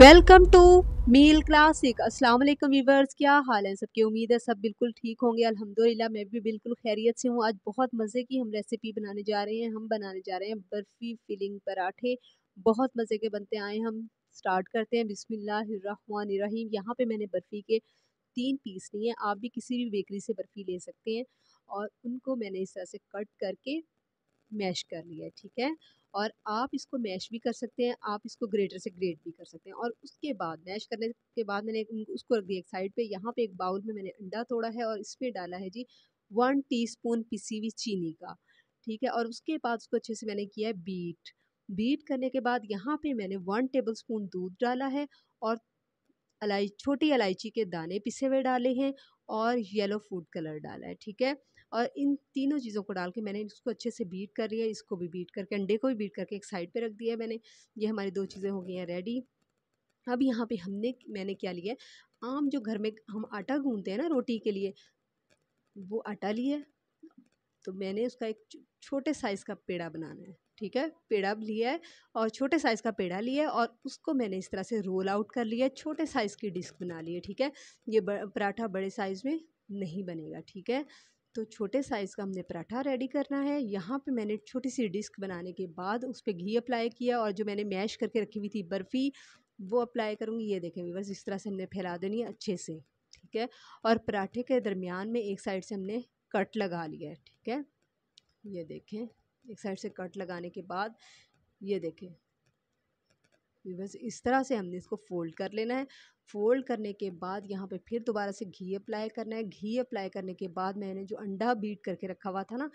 welcome to meal classic अस्सलाम वालेकुम viewers क्या हाल है सबकी उम्मीद है सब बिल्कुल ठीक होंगे अल्हम्दुलिल्लाह मैं भी बिल्कुल खैरियत से हूँ आज बहुत मज़े की हम रेसिपी बनाने जा रहे हैं हम बनाने जा रहे हैं बर्फ़ी फिलिंग पराठे बहुत मज़े के बनते आए हम स्टार्ट करते हैं बिसमीम यहाँ पर मैंने बर्फ़ी के तीन पीस लिए हैं आप भी किसी भी बेकरी से बर्फ़ी ले सकते हैं और उनको मैंने इस तरह से कट करके मैश कर लिया है ठीक है और आप इसको मैश भी कर सकते हैं आप इसको ग्रेटर से ग्रेट भी कर सकते हैं और उसके बाद मैश करने के बाद मैंने उसको रख दिया एक साइड पे यहाँ पे एक बाउल में मैंने अंडा तोड़ा है और इसमें डाला है जी वन टीस्पून पिसी हुई चीनी का ठीक है और उसके बाद उसको अच्छे से मैंने किया है बीट बीट करने के बाद यहाँ पर मैंने वन टेबल स्पून दूध डाला है और अलाई छोटी इलायची के दाने पिसे हुए डाले हैं और येलो फूड कलर डाला है ठीक है और इन तीनों चीज़ों को डाल के मैंने इसको अच्छे से बीट कर लिया इसको भी बीट करके अंडे को भी बीट करके एक साइड पे रख दिया मैंने ये हमारी दो चीज़ें हो गई हैं रेडी अब यहाँ पे हमने मैंने क्या लिया आम जो घर में हम आटा गूंदते हैं ना रोटी के लिए वो आटा लिया तो मैंने उसका एक छोटे साइज़ का पेड़ा बनाना है ठीक है पेड़ा लिया है और छोटे साइज़ का पेड़ा लिया है और उसको मैंने इस तरह से रोल आउट कर लिया छोटे साइज़ की डिस्क बना ली है ठीक है ये पराठा बड़े साइज़ में नहीं बनेगा ठीक है तो छोटे साइज़ का हमने पराठा रेडी करना है यहाँ पे मैंने छोटी सी डिस्क बनाने के बाद उस पर घी अप्लाई किया और जो मैंने मैश करके रखी हुई थी बर्फ़ी वो अप्लाई करूँगी ये देखें बस इस तरह से हमने फैला देनी है अच्छे से ठीक है और पराठे के दरमियान में एक साइड से हमने कट लगा लिया है ठीक है ये देखें एक साइड से कट लगाने के बाद ये देखें बस इस तरह से हमने इसको फ़ोल्ड कर लेना है फ़ोल्ड करने के बाद यहाँ पे फिर दोबारा से घी अप्लाई करना है घी अप्लाई करने के बाद मैंने जो अंडा बीट करके रखा हुआ था ना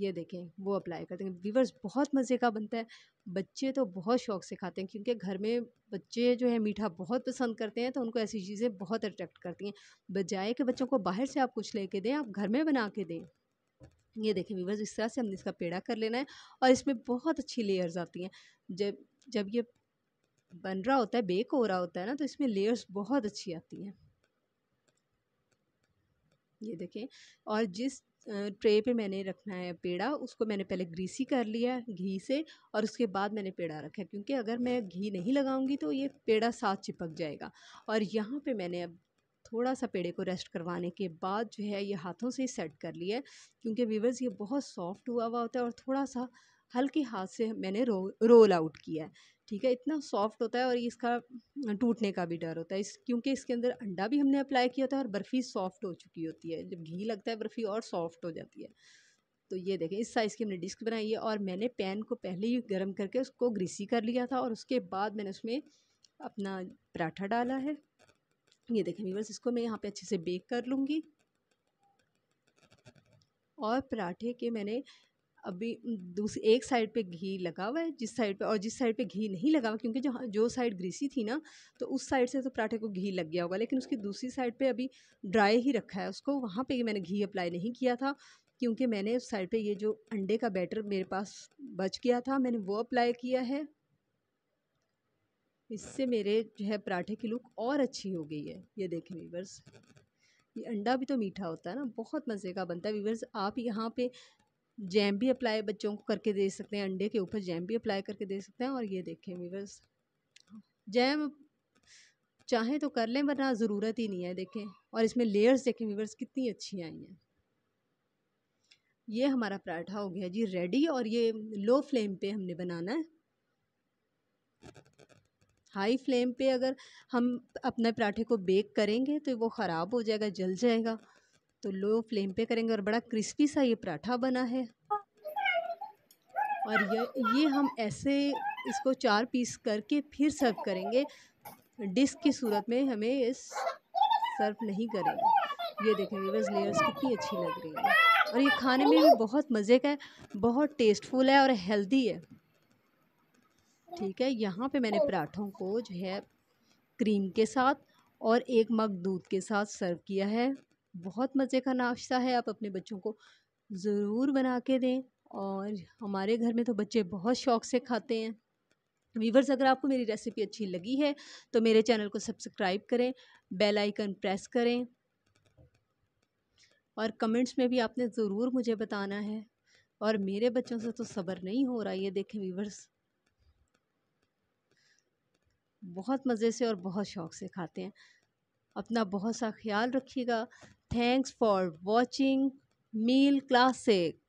ये देखें वो अप्लाई कर देंगे व्यूवर्स बहुत मज़े का बनता है बच्चे तो बहुत शौक से खाते हैं क्योंकि घर में बच्चे जो है मीठा बहुत पसंद करते हैं तो उनको ऐसी चीज़ें बहुत अट्रैक्ट करती हैं बजाय कि बच्चों को बाहर से आप कुछ लेके दें आप घर में बना के दें ये देखें व्यूवर्स इस तरह से हमने इसका पेड़ा कर लेना है और इसमें बहुत अच्छी लेयर्स आती हैं जब जब ये बन रहा होता है बेक हो रहा होता है ना तो इसमें लेयर्स बहुत अच्छी आती हैं ये देखें और जिस ट्रे पे मैंने रखना है पेड़ा उसको मैंने पहले ग्रीसी कर लिया घी से और उसके बाद मैंने पेड़ा रखा क्योंकि अगर मैं घी नहीं लगाऊंगी तो ये पेड़ा साथ चिपक जाएगा और यहाँ पे मैंने अब थोड़ा सा पेड़े को रेस्ट करवाने के बाद जो है ये हाथों से सेट कर लिया क्योंकि वीवर्स ये बहुत सॉफ्ट हुआ हुआ होता है और थोड़ा सा हल्के हाथ से मैंने रो रोल आउट किया है ठीक है इतना सॉफ्ट होता है और इसका टूटने का भी डर होता है इस क्योंकि इसके अंदर अंडा भी हमने अप्लाई किया था और बर्फ़ी सॉफ्ट हो चुकी होती है जब घी लगता है बर्फ़ी और सॉफ्ट हो जाती है तो ये देखें इस साइज़ की हमने डिस्क बनाई है और मैंने पैन को पहले ही गर्म करके उसको ग्रीसी कर लिया था और उसके बाद मैंने उसमें अपना पराठा डाला है ये देखें बस इसको मैं यहाँ पर अच्छे से बेक कर लूँगी और पराठे के मैंने अभी दूसरी एक साइड पे घी लगा हुआ है जिस साइड पे और जिस साइड पे घी नहीं लगा हुआ क्योंकि जो जो साइड ग्रीसी थी ना तो उस साइड से तो पराठे को घी लग गया होगा लेकिन उसकी दूसरी साइड पे अभी ड्राई ही रखा है उसको वहाँ पे मैंने घी अप्लाई नहीं किया था क्योंकि मैंने उस साइड पे ये जो अंडे का बैटर मेरे पास बच गया था मैंने वो अप्लाई किया है इससे मेरे जो है पराठे की लुक और अच्छी हो गई है ये देखें वीवर्स ये अंडा भी तो मीठा होता है ना बहुत मज़े का बनता है वीवर्स आप यहाँ पे जैम भी अप्लाई बच्चों को करके दे सकते हैं अंडे के ऊपर जैम भी अप्लाई करके दे सकते हैं और ये देखें वीवर्स जैम चाहें तो कर लें वरना ज़रूरत ही नहीं है देखें और इसमें लेयर्स देखें वीवर्स कितनी अच्छी आई हैं ये हमारा पराठा हो गया जी रेडी और ये लो फ्लेम पे हमने बनाना है हाई फ्लेम पे अगर हम अपने पराठे को बेक करेंगे तो वो ख़राब हो जाएगा जल जाएगा तो लो फ्लेम पे करेंगे और बड़ा क्रिस्पी सा ये पराठा बना है और ये ये हम ऐसे इसको चार पीस करके फिर सर्व करेंगे डिस्क की सूरत में हमें इस सर्व नहीं करेंगे ये देखें बस लेयर्स कितनी अच्छी लग रही है और ये खाने में भी बहुत मज़े का है बहुत टेस्टफुल है और हेल्दी है ठीक है यहाँ पे मैंने पराठों को जो है क्रीम के साथ और एक मग दूध के साथ सर्व किया है बहुत मज़े का नाश्ता है आप अपने बच्चों को ज़रूर बना के दें और हमारे घर में तो बच्चे बहुत शौक़ से खाते हैं वीवर्स अगर आपको मेरी रेसिपी अच्छी लगी है तो मेरे चैनल को सब्सक्राइब करें बेल आइकन प्रेस करें और कमेंट्स में भी आपने ज़रूर मुझे बताना है और मेरे बच्चों से तो सब्र नहीं हो रहा ये देखें वीवर्स बहुत मज़े से और बहुत शौक़ से खाते हैं अपना बहुत सा ख्याल रखिएगा थैंक्स फॉर वॉचिंग मील क्लासिक